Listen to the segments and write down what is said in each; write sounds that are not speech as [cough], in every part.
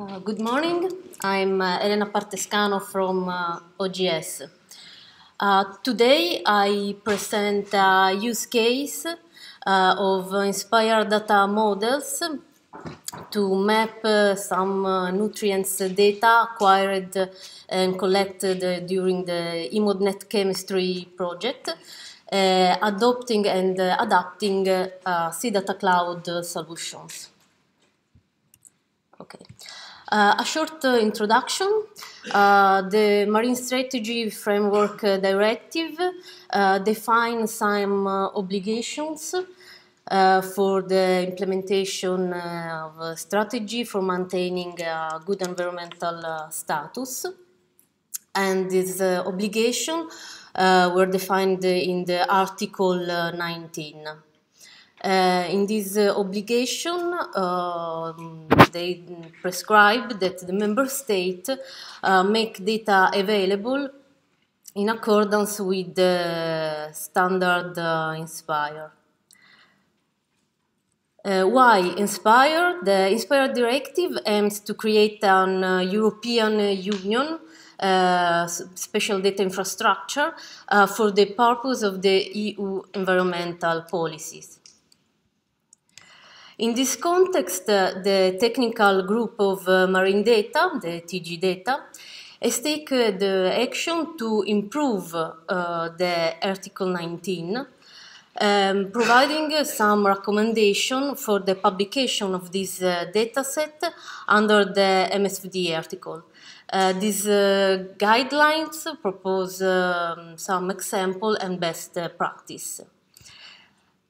Uh, good morning. I'm uh, Elena Partescano from uh, OGS. Uh, today I present a use case uh, of Inspire data models to map some nutrients data acquired and collected during the ImodNet chemistry project, adopting and adapting uh, C data cloud solutions. Okay. Uh, a short uh, introduction. Uh, the Marine Strategy Framework uh, Directive uh, defines some uh, obligations for the implementation of a strategy for maintaining a good environmental status. And these obligations were defined in the Article 19. Uh, in this uh, obligation, uh, they prescribe that the member state uh, make data available in accordance with the standard uh, INSPIRE. Uh, why INSPIRE? The INSPIRE directive aims to create an European Union uh, special data infrastructure for the purpose of the EU environmental policies. In this context, uh, the technical group of uh, marine data, the TG data, has taken the action to improve uh, the Article 19 um, providing uh, some recommendation for the publication of this uh, dataset under the MSVD article. Uh, these guidelines propose um, some example and best practice.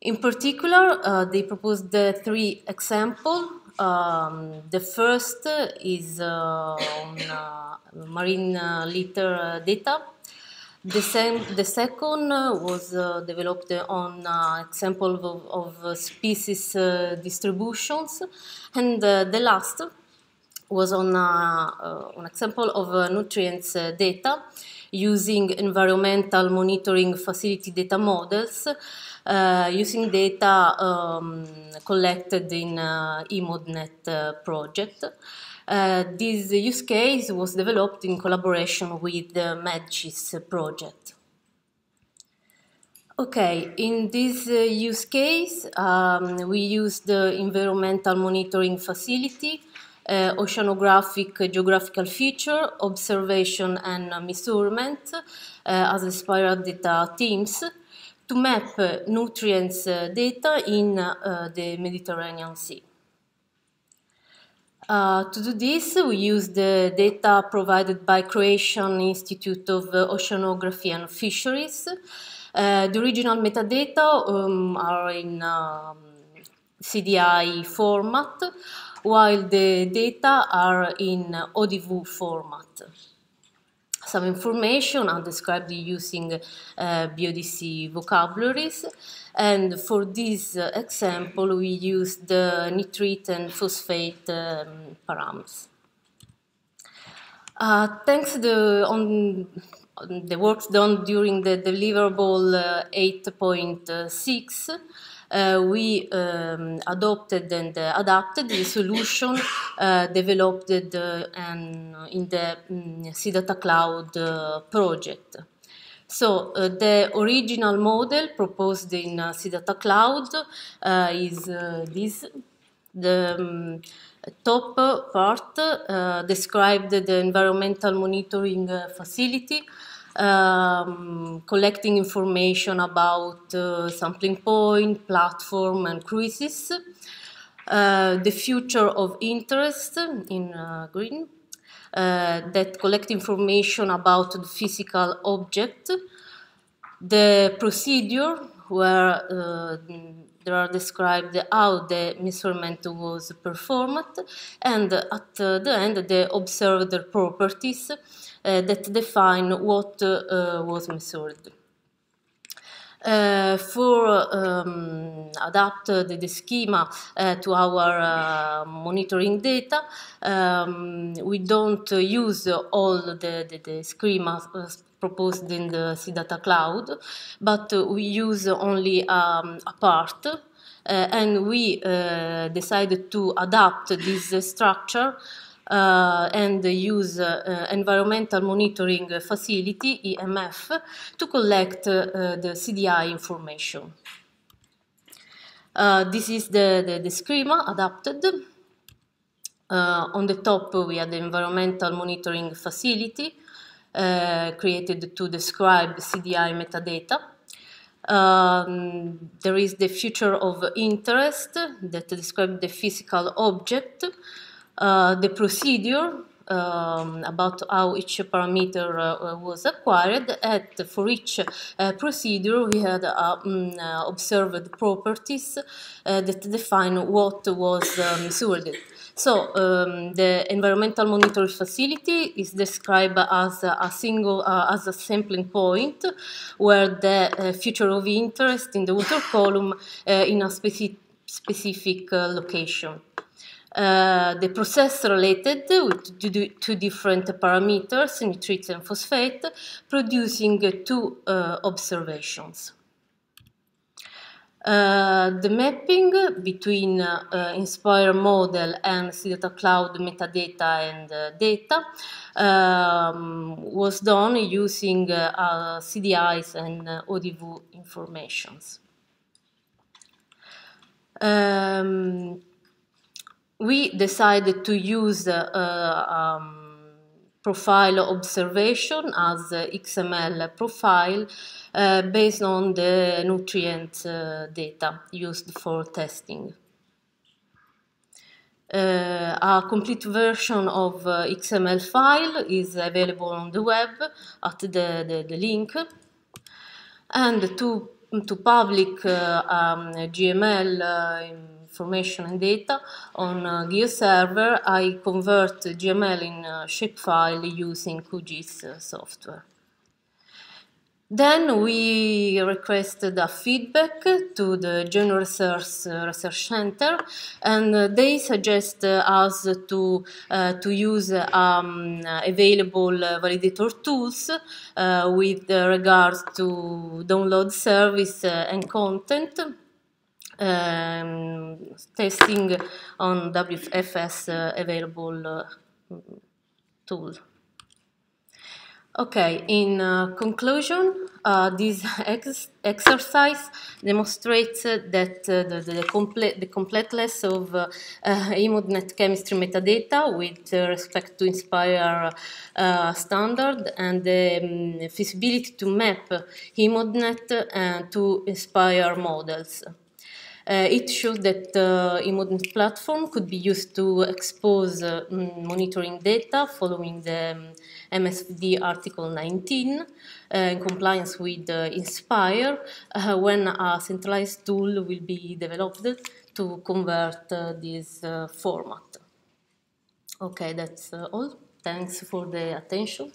In particular, uh, they proposed the three examples. Um, the first is uh, on uh, marine uh, litter uh, data. The, the second uh, was developed on examples of, of species distributions. And the last was on a, uh, an example of nutrients uh, data using environmental monitoring facility data models, uh, using data um, collected in eModNet project. Uh, this use case was developed in collaboration with the MedGIS project. Okay, in this uh, use case, um, we used the environmental monitoring facility uh, oceanographic uh, geographical feature, observation and measurement uh, as spiral data teams to map uh, nutrients data in the Mediterranean Sea. Uh, to do this, we use the data provided by Croatian Institute of Oceanography and Fisheries. Uh, the original metadata um, are in um, CDI format while the data are in ODV format. Some information are described using uh, BODC vocabularies, and for this uh, example, we use the nitrate and phosphate um, params. Uh, thanks the, on the works done during the deliverable uh, 8.6, uh, we um, adopted and uh, adapted the solution uh, developed um, in the um, mm, CData Cloud project. So uh, the original model proposed in uh, CData Cloud uh, is uh, this. The um, top part described the environmental monitoring facility um, collecting information about uh, sampling point, platform, and cruises. Uh, the future of interest in uh, green uh, that collect information about the physical object. The procedure where uh, there are described how the measurement was performed and at the end the observed properties uh, that define what uh, was measured. Uh, for um, adapt the, the, schema uh, to our uh, monitoring data. Um, we don't use all the, the, the schema, proposed in the CData cloud, but we use only um, a part uh, and we uh, decided to adapt this uh, structure and use uh, environmental monitoring facility EMF to collect uh, the CDI information. Uh, this is the, the, the schema adapted. on the top we have the environmental monitoring facility uh, created to describe CDI metadata. Um, there is the future of interest that describes the physical object, uh, the procedure um, about how each parameter uh, was acquired. At for each uh, procedure, we had uh, um, observed properties uh, that define what was um, sorted. So um, the environmental monitoring facility is described as a, single, uh, as a sampling point where the uh, future of interest in the water column uh, in a speci specific uh, location. Uh, the process related with two different parameters, nitrates and phosphate, producing uh, two observations. Eh, the mapping between uh, Inspire model and CData Cloud metadata and uh, data um, was done using uh, CDIs and ODV informations. Um, we decided to use um, profile observation as XML profile uh, based on the nutrient uh, data used for testing. Uh, a complete version of XML file is available on the web at the, the, the link. And to, to public um, GML information and data on uh, GeoServer, I convert GML in a uh, shapefile using QGIS uh, software. Then we requested a feedback to the General Research, uh, Research Center, and they suggest us to, to use um, available validator tools with regards to download service and content. Um, testing on WFS uh, available uh, tool. Okay, in uh, conclusion, uh, this [laughs] ex exercise demonstrates uh, that the, the, comple the, completeness of uh, uh EMODNet chemistry metadata with respect to INSPIRE standard and the um, feasibility to map EMODNet to INSPIRE models. Uh, it showed that the uh, modern platform could be used to expose uh, mm, monitoring data following the um, MSD Article 19 uh, in compliance with uh, INSPIRE uh, when a centralized tool will be developed to convert this format. Okay, that's all. Thanks for the attention.